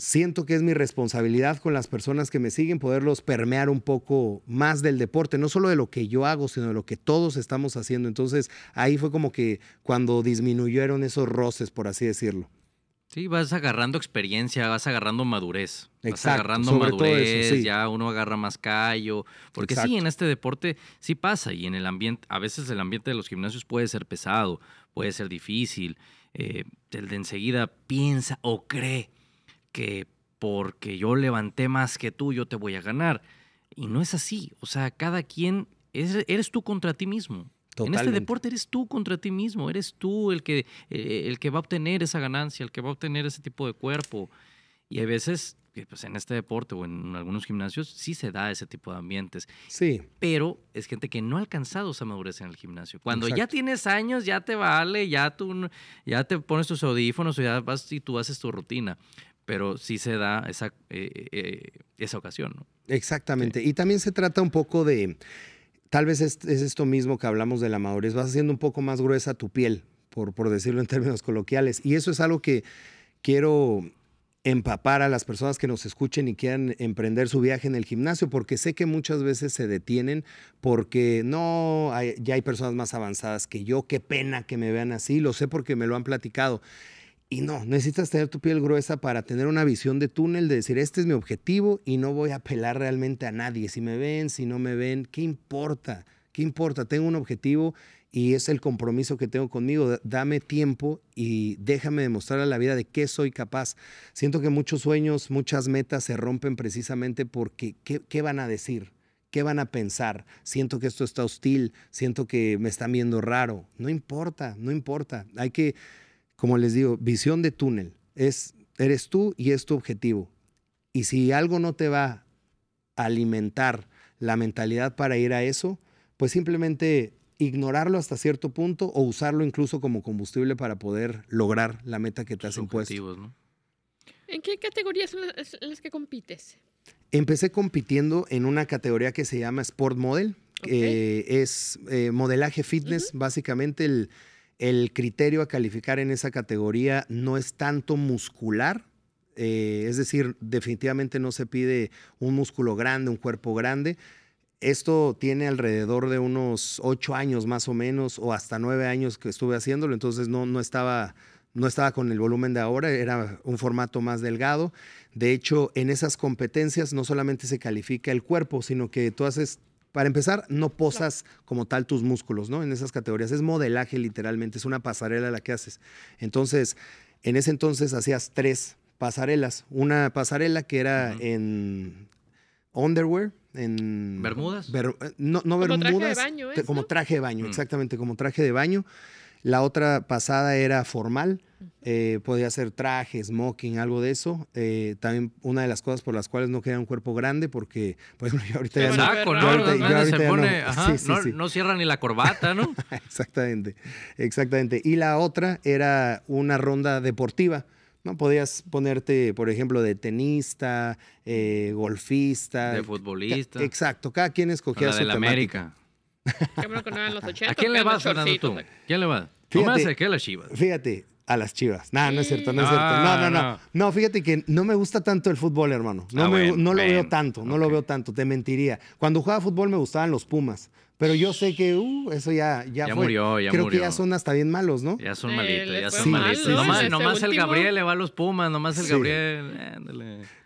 siento que es mi responsabilidad con las personas que me siguen poderlos permear un poco más del deporte, no solo de lo que yo hago, sino de lo que todos estamos haciendo. Entonces ahí fue como que cuando disminuyeron esos roces, por así decirlo. Sí, vas agarrando experiencia, vas agarrando madurez. Exacto, vas agarrando madurez, ya uno agarra más callo. Porque sí, en este deporte sí pasa y en el ambiente, a veces el ambiente de los gimnasios puede ser pesado, puede ser difícil. Eh, el de enseguida piensa o cree que porque yo levanté más que tú, yo te voy a ganar. Y no es así. O sea, cada quien, eres tú contra ti mismo. En este deporte eres tú contra ti mismo, eres tú el que, eh, el que va a obtener esa ganancia, el que va a obtener ese tipo de cuerpo. Y a veces, pues en este deporte o en algunos gimnasios, sí se da ese tipo de ambientes. Sí. Pero es gente que no ha alcanzado esa madurez en el gimnasio. Cuando ya tienes años, ya te vale, ya tú ya te pones tus audífonos ya vas y tú haces tu rutina pero sí se da esa, eh, eh, esa ocasión. Exactamente. Y también se trata un poco de, tal vez es, esto mismo que hablamos de la madurez, vas haciendo un poco más gruesa tu piel, por, por decirlo en términos coloquiales. Y eso es algo que quiero empapar a las personas que nos escuchen y quieran emprender su viaje en el gimnasio, porque sé que muchas veces se detienen porque no, ya hay personas más avanzadas que yo, qué pena que me vean así, lo sé porque me lo han platicado. Y no, necesitas tener tu piel gruesa para tener una visión de túnel, de decir, este es mi objetivo y no voy a apelar realmente a nadie. Si me ven, si no me ven, ¿qué importa? ¿Qué importa? Tengo un objetivo y es el compromiso que tengo conmigo. Dame tiempo y déjame demostrar a la vida de qué soy capaz. Siento que muchos sueños, muchas metas se rompen precisamente porque ¿qué, qué van a decir? ¿Qué van a pensar? Siento que esto está hostil, siento que me están viendo raro. No importa, no importa. Hay que como les digo, visión de túnel. Es, eres tú y es tu objetivo. Y si algo no te va a alimentar la mentalidad para ir a eso, pues simplemente ignorarlo hasta cierto punto o usarlo incluso como combustible para poder lograr la meta que te has impuesto. ¿En qué categorías son las, que compites? Empecé compitiendo en una categoría que se llama Sport Model. que eh, es eh, modelaje fitness, básicamente el, el criterio a calificar en esa categoría no es tanto muscular, eh, es decir, definitivamente no se pide un músculo grande, un cuerpo grande. Esto tiene alrededor de unos ocho años más o menos, o hasta nueve años que estuve haciéndolo, entonces no, no estaba no estaba con el volumen de ahora, era un formato más delgado. De hecho, en esas competencias no solamente se califica el cuerpo, sino que tú haces para empezar, no posas como tal tus músculos, ¿no? En esas categorías. Es modelaje literalmente, es una pasarela la que haces. Entonces, en ese entonces hacías tres pasarelas. Una pasarela que era en underwear, en... ¿Bermudas? Eh, no, como Traje de baño, como traje de baño, mm. exactamente, como traje de baño. La otra pasada era formal eh, podía hacer trajes, smoking, algo de eso. Eh, también una de las cosas por las cuales no queda un cuerpo grande, porque, por ejemplo, ahorita ya no. no, cierra ni la corbata, ¿no? exactamente, exactamente. Y la otra era una ronda deportiva. ¿no? Podías ponerte, por ejemplo, de tenista, eh, golfista. De futbolista. exacto, cada quien escogía la de la América. ¿A quién le vas, Fernando, ¿Quién le vas? Fíjate, ¿Qué la chiva? Fíjate, a las Chivas. No, no es cierto, no es cierto. No, no, no, no. fíjate que no me gusta tanto el fútbol, hermano. No, ah, lo veo tanto, no lo veo tanto, te mentiría. Cuando jugaba fútbol me gustaban los Pumas. Pero yo sé que, uh, eso ya, ya, ya murió, ya Creo que ya son hasta bien malos, ¿no? Ya son malitos, eh, ya son malitos. nomás, el Gabriel le va a los Pumas, nomás el Gabriel.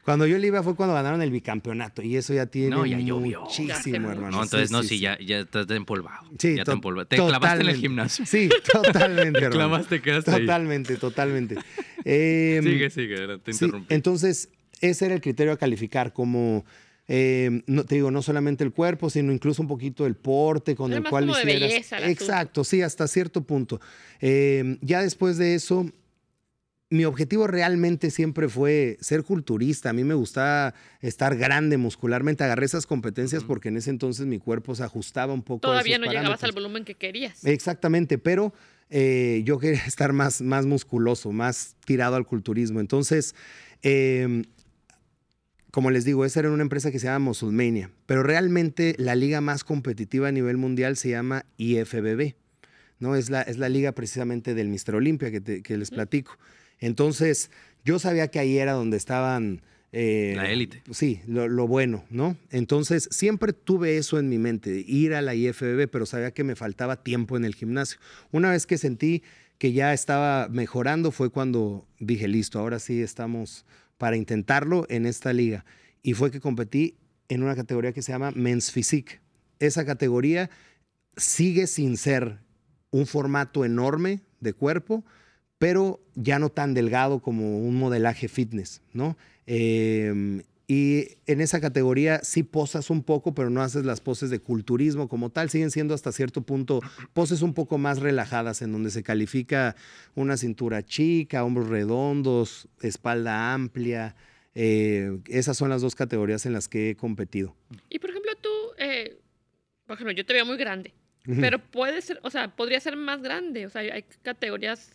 Cuando yo le iba fue cuando ganaron el bicampeonato y eso ya tiene no, ya muchísimo, hermano. No, entonces no, sí, ya, ya estás empolvado. Sí, ya te empolvado. Te clavaste en el gimnasio. Sí, totalmente, hermano. Te clavaste, quedaste Totalmente, ahí. totalmente. totalmente. Em, sigue, sigue, te interrumpí. Entonces, ese era el criterio a calificar como Em, no, te digo, no solamente el cuerpo, sino incluso un poquito el porte con el cual como hicieras. belleza, Exacto, sí, hasta cierto punto. Em, ya después de eso, mi objetivo realmente siempre fue ser culturista. A mí me gustaba estar grande muscularmente. Agarré esas competencias porque en ese entonces mi cuerpo se ajustaba un poco. Todavía no llegabas al volumen que querías. Exactamente, pero eh, yo quería estar más, más musculoso, más tirado al culturismo. Entonces, em, como les digo, esa era una empresa que se llama Musulmania, pero realmente la liga más competitiva a nivel mundial se llama IFBB, ¿no? Es la, es la liga precisamente del Mister Olympia que, les platico. Entonces, yo sabía que ahí era donde estaban... Eh, la élite. Sí, lo, lo, bueno, ¿no? Entonces, siempre tuve eso en mi mente, ir a la IFBB, pero sabía que me faltaba tiempo en el gimnasio. Una vez que sentí que ya estaba mejorando fue cuando dije, listo, ahora sí estamos para intentarlo en esta liga. Y fue que competí en una categoría que se llama Men's Physique. Esa categoría sigue sin ser un formato enorme de cuerpo, pero ya no tan delgado como un modelaje fitness, ¿no? Eh, y en esa categoría sí posas un poco, pero no haces las poses de culturismo como tal. Siguen siendo hasta cierto punto poses un poco más relajadas, en donde se califica una cintura chica, hombros redondos, espalda amplia. Eh, esas son las dos categorías en las que he competido. Y por ejemplo, tú, eh, por ejemplo, yo te veo muy grande, pero puede ser, o sea, podría ser más grande. O sea, hay categorías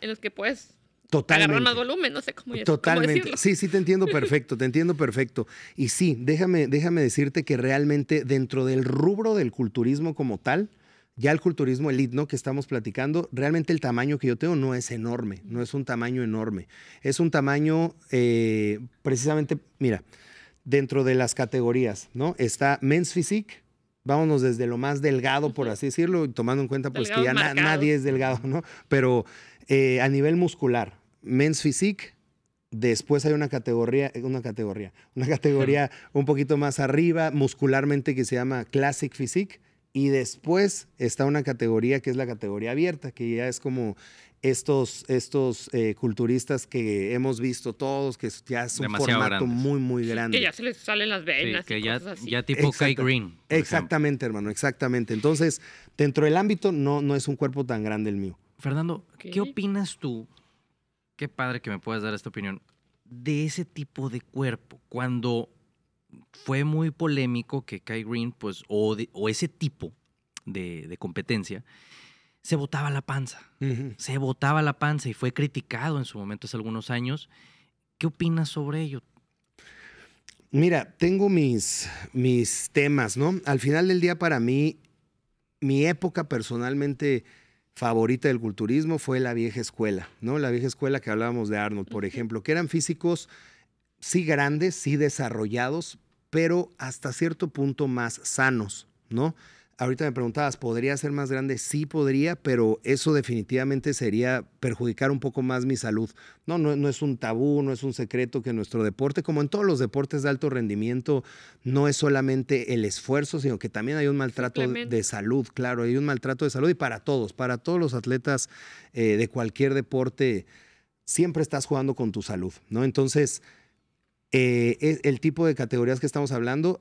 en las que puedes Totalmente. más volumen, no sé cómo Totalmente. sí, sí, te entiendo perfecto, te entiendo perfecto. Y sí, déjame, déjame decirte que realmente dentro del rubro del culturismo como tal, ya el culturismo elite, ¿no? Que estamos platicando, realmente el tamaño que yo tengo no es enorme, no es un tamaño enorme. Es un tamaño, eh, precisamente, mira, dentro de las categorías, ¿no? Está Men's Physique, vámonos desde lo más delgado, por así decirlo, tomando en cuenta pues que ya nadie es delgado, ¿no? Pero eh, a nivel muscular, Men's Physique. Después hay una categoría, eh, una categoría, una categoría un poquito más arriba, muscularmente, que se llama Classic Physique. Y después está una categoría que es la categoría abierta, que ya es como estos, estos eh, culturistas que hemos visto todos, que ya es un formato muy, muy grande. Que ya se les salen las venas. que ya, ya tipo Kai Green. Exactamente, hermano, exactamente. Entonces, dentro del ámbito no, no es un cuerpo tan grande el mío. Fernando, ¿qué opinas tú qué padre que me puedas dar esta opinión, de ese tipo de cuerpo, cuando fue muy polémico que Kai Green, pues, o, ese tipo de, competencia, se botaba la panza, se botaba la panza y fue criticado en su momento hace algunos años. ¿Qué opinas sobre ello? Mira, tengo mis, mis temas, ¿no? Al final del día para mí, mi época personalmente favorita del culturismo fue la vieja escuela, ¿no? La vieja escuela que hablábamos de Arnold, por ejemplo, que eran físicos sí grandes, sí desarrollados, pero hasta cierto punto más sanos, ¿no? Ahorita me preguntabas, ¿podría ser más grande? Sí podría, pero eso definitivamente sería perjudicar un poco más mi salud. No, no, es un tabú, no es un secreto que nuestro deporte, como en todos los deportes de alto rendimiento, no es solamente el esfuerzo, sino que también hay un maltrato de salud, claro, hay un maltrato de salud y para todos, para todos los atletas eh, de cualquier deporte, siempre estás jugando con tu salud, ¿no? Entonces... Eh, el tipo de categorías que estamos hablando,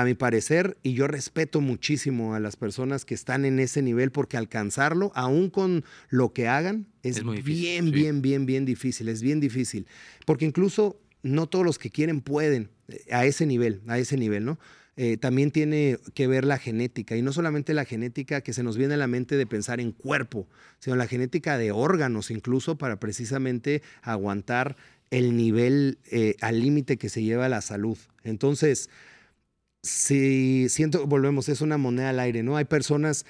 a mi parecer, y yo respeto muchísimo a las personas que están en ese nivel porque alcanzarlo, aún con lo que hagan, es, bien, bien, bien, bien difícil, es bien difícil. Porque incluso no todos los que quieren pueden eh, a ese nivel, a ese nivel, ¿no? Eh, también tiene que ver la genética, y no solamente la genética que se nos viene a la mente de pensar en cuerpo, sino la genética de órganos incluso para precisamente aguantar el nivel eh, al límite que se lleva la salud. Entonces, si siento, volvemos, es una moneda al aire, ¿no? Hay personas,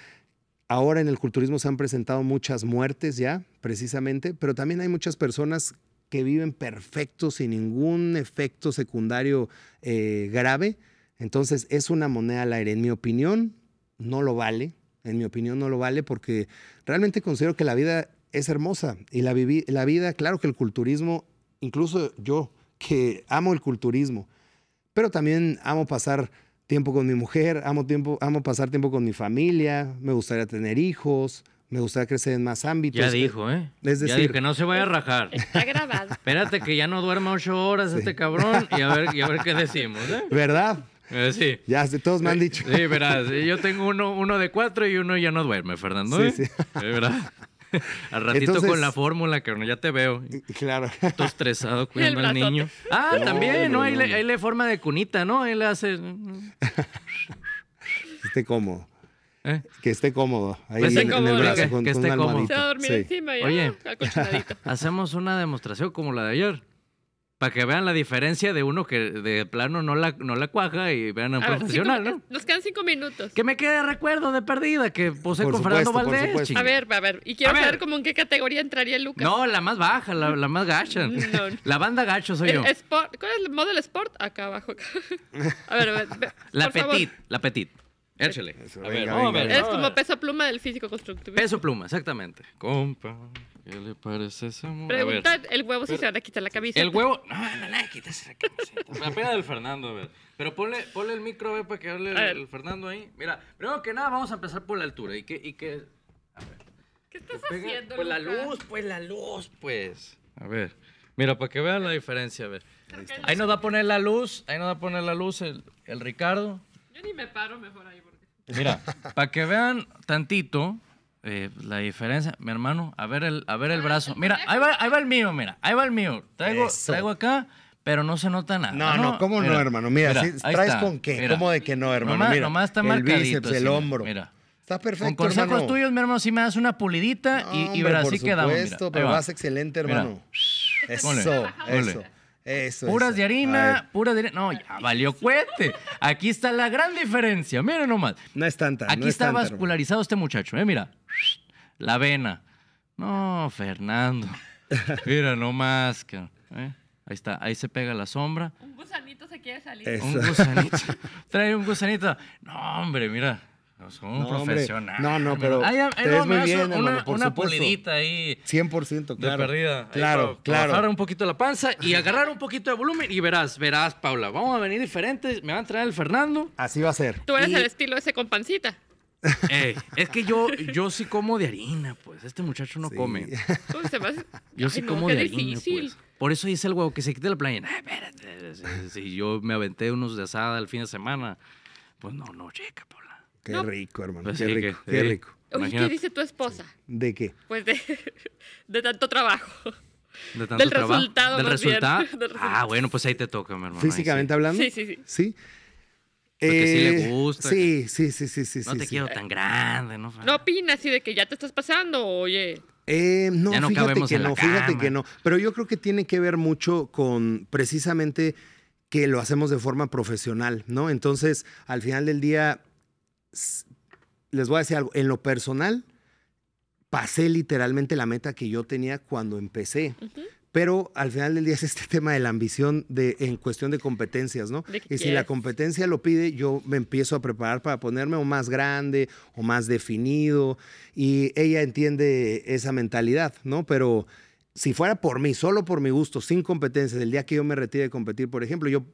ahora en el culturismo se han presentado muchas muertes ya, precisamente, pero también hay muchas personas que viven perfectos, sin ningún efecto secundario eh, grave. Entonces, es una moneda al aire. En mi opinión, no lo vale. En mi opinión, no lo vale porque realmente considero que la vida es hermosa y la vida, claro que el culturismo, incluso yo, que amo el culturismo, pero también amo pasar tiempo con mi mujer, amo, tiempo, amo pasar tiempo con mi familia, me gustaría tener hijos, me gustaría crecer en más ámbitos. Ya dijo, ¿eh? Es decir, ya dijo, que no se vaya a rajar. Está grabado. Espérate que ya no duerma ocho horas este cabrón y a, ver, a ver qué decimos, ¿eh? ¿Verdad? Eh, sí. Ya, todos me han eh, dicho. Sí, verás. Eh, yo tengo uno, uno de cuatro y uno ya no duerme, Fernando. ¿eh? Sí, sí. Es ¿verdad? Al ratito con la fórmula, que ya te veo. Claro. Todo estresado cuidando al niño. Ah, también, ¿no? Ahí, le, forma de cunita, ¿no? Ahí le hace. esté cómodo. ¿Eh? Que esté cómodo. Ahí pues esté cómodo, en, el brazo, que, con, esté cómodo. Oye, hacemos una demostración como la de ayer para que vean la diferencia de uno que de plano no la, no la cuaja y vean a un ah, profesional, ¿no? Nos quedan cinco minutos. Que me quede recuerdo de perdida que posee con Fernando Valdés. A ver, a ver. Y quiero saber ver. como en qué categoría entraría Lucas. No, la más baja, la, más gacha. Mm, la banda gacho soy yo. ¿Cuál es el modelo sport? Acá abajo. A ver, a ver. la petit, la petit. Échale. Es a ver, a ver. Eres como peso pluma del físico constructivo. Peso pluma, exactamente. Compa. ¿Qué le parece ese mujer? Pregunta el huevo si se van a quitar la camiseta. El huevo. No, no, no, quítese la camiseta. la pena del Fernando, a ver. Pero ponle, ponle el micro, a ver, para que hable el, Fernando ahí. Mira, primero que nada, vamos a empezar por la altura. Y qué? Y ¿Qué estás haciendo? Pues la luz, pues la luz, pues. A ver. Mira, para que vean la diferencia, a ver. Ahí, nos va a poner la luz, ahí nos va a poner la luz el, el Ricardo. Yo ni me paro mejor ahí Mira, para que vean tantito, eh, pues, la diferencia, mi hermano, a ver el, a ver el ah, brazo. Mira, ahí va, ahí va el mío, mira, ahí va el mío. Traigo, traigo acá, pero no se nota nada. No, no, ¿cómo no, hermano? Mira, ¿traes con qué? como ¿Cómo de que no, hermano? Nomás, mira, nomás está el bíceps, el hombro. Mira. Está perfecto, Con consejos tuyos, mi hermano, si me das una pulidita y, verás, así queda Por supuesto, pero vas excelente, hermano. Eso, eso puras de harina, puras de No, ya valió cuente Aquí está la gran diferencia. Miren nomás. No es tanta. Aquí está vascularizado este muchacho. Eh, mira. La vena. No, Fernando. Mira nomás, ¿Eh? Ahí está, ahí se pega la sombra. Un gusanito se quiere salir. Un gusanito. Trae un gusanito. No, hombre, mira un no, profesional. No, no, pero. Hay, te eh, ves muy bien, una, hermano, una pulidita ahí. 100%, claro. De perdida. Claro, claro. Bajar un poquito la panza y agarrar un poquito de volumen y verás, verás, Paula. Vamos a venir diferentes. Me va a entrar el Fernando. Así va a ser. Tú eres el estilo ese con pancita. es que yo, yo sí como de harina, pues. Este muchacho no come. Yo sí como de harina, pues. Por eso dice el huevo que se quite la playa. Ay, espérate. Si yo me aventé unos de asada el fin de semana, pues no, no, checa, Paula. Qué rico, hermano. Pues qué rico, qué rico. Oye, ¿qué dice tu esposa? ¿De qué? Pues de, de tanto trabajo. De tanto del trabajo. resultado. ¿Del resultado? Ah, bueno, pues ahí te toca, mi hermano. ¿Físicamente hablando? Sí, sí, sí. Sí. Porque pues sí le eh, gusta. Sí, sí, sí, sí, No te quiero tan grande, ¿no? No opinas así de que ya te estás pasando, oye. Eh, no, no, fíjate que no, fíjate que no. Pero yo creo que tiene que ver mucho con precisamente que lo hacemos de forma profesional, ¿no? Entonces, al final del día, les voy a decir algo, en lo personal, pasé literalmente la meta que yo tenía cuando empecé. Pero al final del día es este tema de la ambición de, en cuestión de competencias, ¿no? Y si la competencia lo pide, yo me empiezo a preparar para ponerme o más grande o más definido. Y ella entiende esa mentalidad, ¿no? Pero si fuera por mí, solo por mi gusto, sin competencias, el día que yo me retire de competir, por ejemplo, yo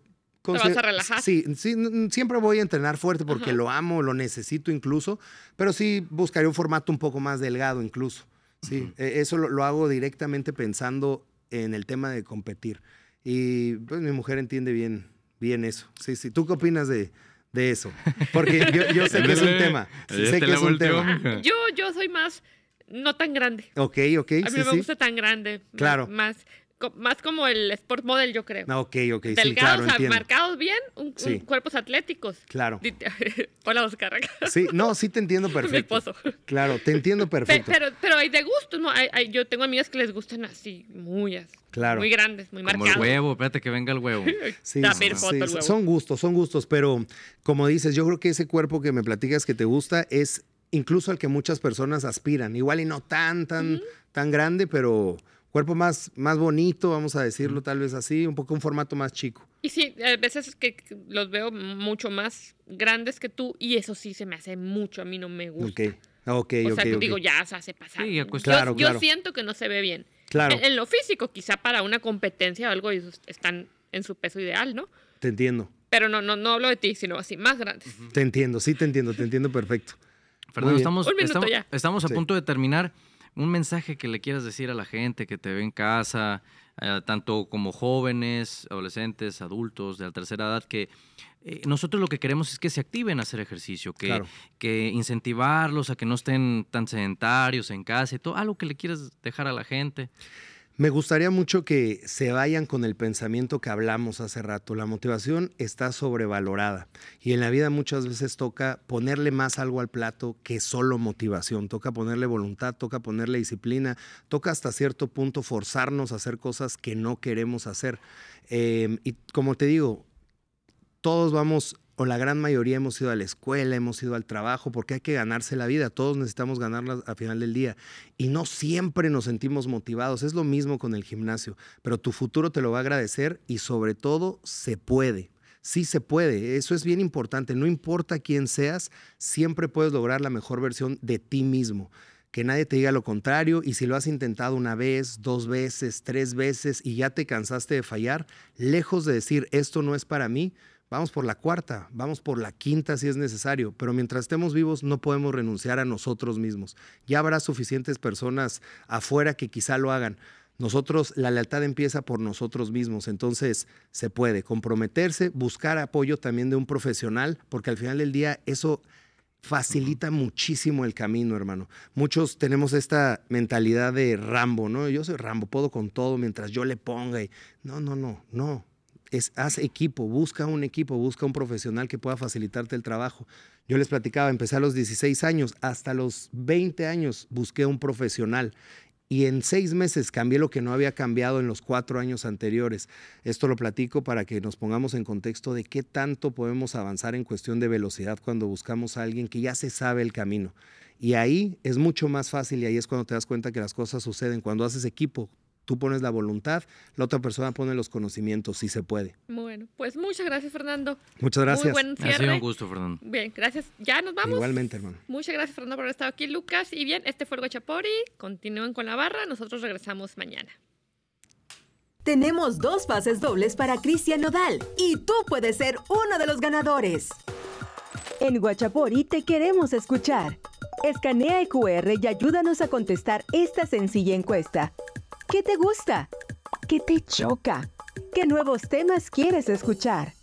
te vas a relajar. Sí, siempre voy a entrenar fuerte porque lo amo, lo necesito incluso, pero sí buscaré un formato un poco más delgado incluso. Sí, e, eso lo, hago directamente pensando en el tema de competir. Y pues mi mujer entiende bien, bien eso. Sí, sí. ¿Tú qué opinas de, eso? Porque yo, sé que es un tema. sé Yo, soy más no tan grande. Ok, ok. A mí me gusta tan grande. Claro. Más más como el sport model, yo creo. Ah, ok, ok. Delgados, sí, claro, o sea, marcados bien, un, cuerpos atléticos. Claro. Hola, Oscar. Sí, no, sí te entiendo perfecto. Claro, te entiendo perfecto. Pero, pero, hay de gusto, ¿no? yo tengo amigas que les gustan así, muy Muy grandes, muy como el huevo, espérate que venga el huevo. sí, El huevo. Son gustos, son gustos, pero como dices, yo creo que ese cuerpo que me platicas que te gusta es incluso al que muchas personas aspiran. Igual y no tan, tan, tan grande, pero cuerpo más, más bonito, vamos a decirlo tal vez así, un poco un formato más chico. Y sí, a veces que los veo mucho más grandes que tú y eso sí se me hace mucho, a mí no me gusta. Ok, ok, O sea, okay, digo, ya se hace pasar. Sí, yo, claro, yo siento que no se ve bien. Claro. En, lo físico, quizá para una competencia o algo, están en su peso ideal, ¿no? Te entiendo. Pero no, no, no hablo de ti, sino así, más grandes. Te entiendo, sí te entiendo, te entiendo perfecto. Fernando, estamos, estamos, a punto de terminar un mensaje que le quieras decir a la gente que te ve en casa, eh, tanto como jóvenes, adolescentes, adultos de la tercera edad, que eh, nosotros lo que queremos es que se activen a hacer ejercicio, que, que incentivarlos a que no estén tan sedentarios en casa y todo, algo que le quieras dejar a la gente. Me gustaría mucho que se vayan con el pensamiento que hablamos hace rato. La motivación está sobrevalorada y en la vida muchas veces toca ponerle más algo al plato que solo motivación. Toca ponerle voluntad, toca ponerle disciplina, toca hasta cierto punto forzarnos a hacer cosas que no queremos hacer. Eh, y como te digo, todos vamos o la gran mayoría hemos ido a la escuela, hemos ido al trabajo, porque hay que ganarse la vida, todos necesitamos ganarla a final del día. Y no siempre nos sentimos motivados, es lo mismo con el gimnasio, pero tu futuro te lo va a agradecer y sobre todo se puede. Sí se puede, eso es bien importante, no importa quién seas, siempre puedes lograr la mejor versión de ti mismo que nadie te diga lo contrario y si lo has intentado una vez, dos veces, tres veces y ya te cansaste de fallar, lejos de decir esto no es para mí, Vamos por la cuarta, vamos por la quinta si es necesario, pero mientras estemos vivos no podemos renunciar a nosotros mismos. Ya habrá suficientes personas afuera que quizá lo hagan. Nosotros, la lealtad empieza por nosotros mismos, entonces se puede comprometerse, buscar apoyo también de un profesional, porque al final del día eso facilita muchísimo el camino, hermano. Muchos tenemos esta mentalidad de Rambo, ¿no? Yo soy Rambo, puedo con todo mientras yo le ponga y no, no, no, no haz equipo, busca un equipo, busca un profesional que pueda facilitarte el trabajo. Yo les platicaba, empecé a los 16 años, hasta los 20 años busqué un profesional y en seis meses cambié lo que no había cambiado en los cuatro años anteriores. Esto lo platico para que nos pongamos en contexto de qué tanto podemos avanzar en cuestión de velocidad cuando buscamos a alguien que ya se sabe el camino. Y ahí es mucho más fácil y ahí es cuando te das cuenta que las cosas suceden, cuando haces equipo, Tú pones la voluntad, la otra persona pone los conocimientos, si se puede. Bueno, pues muchas gracias, Fernando. Muchas gracias. Muy buen Ha sido un gusto, Fernando. Bien, gracias. Ya nos vamos. Igualmente, hermano. Muchas gracias, Fernando, por haber estado aquí, Lucas. Y bien, este fue el Guachapori. Continúen con la barra. Nosotros regresamos mañana. Tenemos dos pases dobles para Cristian Nodal y tú puedes ser uno de los ganadores. En Guachapori te queremos escuchar. Escanea el QR y ayúdanos a contestar esta sencilla encuesta. ¿Qué te gusta? ¿Qué te choca? ¿Qué nuevos temas quieres escuchar?